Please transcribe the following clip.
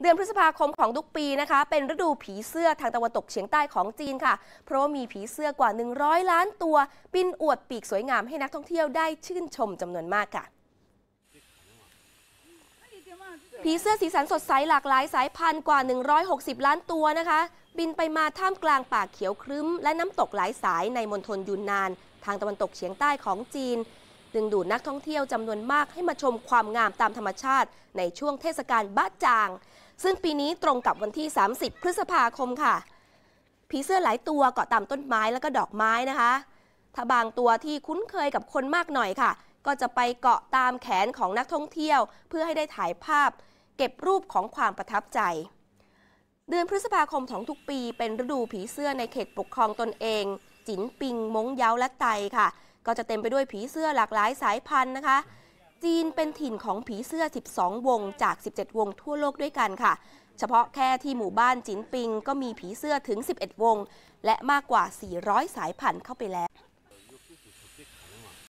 เดือนพฤษภาคมของทุกปีนะคะ เป็นฤดูผีเสื้อทางตะวันตกเฉียงใต้ของจีนค่ะเพราะว่ามีผีเสื้อกว่า 100 ล้านตัว บินอวดปีกสวยงามให้นักท่องเที่ยวได้ชื่นชมจำนวนมากค่ะผีเสื้อสีสันสดใสหลากหลายสายพันธุ์กว่า 160 ล้านตัวนะคะ บินไปมาท่ามกลางป่าเขียวครึ้มและน้ำตกหลายสายในมณฑลยูนนาน ทางตะวันตกเฉียงใต้ของจีนดึงดูดนักท่องเที่ยวจำนวนมากให้มาชมความงามตามธรรมชาติ ในช่วงเทศกาลบ้าจาง ซึ่งปีนี้ตรงกับวันที่ 30 พฤษภาคมค่ะ ผีเสื้อหลายตัวเกาะตามต้นไม้แล้วก็ดอกไม้นะคะ ถ้าบางตัวที่คุ้นเคยกับคนมากหน่อยค่ะ ก็จะไปเกาะตามแขนของนักท่องเที่ยวเพื่อให้ได้ถ่ายภาพเก็บรูปของความประทับใจ เดือนพฤษภาคมของทุกปี เป็นฤดูผีเสื้อในเขตปกครองตนเอง จินปิงมงเย้าและไตค่ะก็จะเต็มไปด้วยผีเสื้อหลากหลายสายพันธุ์นะคะ จีนเป็นถิ่นของผีเสื้อ 12 วงจาก 17 วงทั่วโลกด้วยกันค่ะ เฉพาะแค่ที่หมู่บ้านจินปิงก็มีผีเสื้อถึง 11 วง และมากกว่า 400 สายพันธุ์เข้าไปแล้ว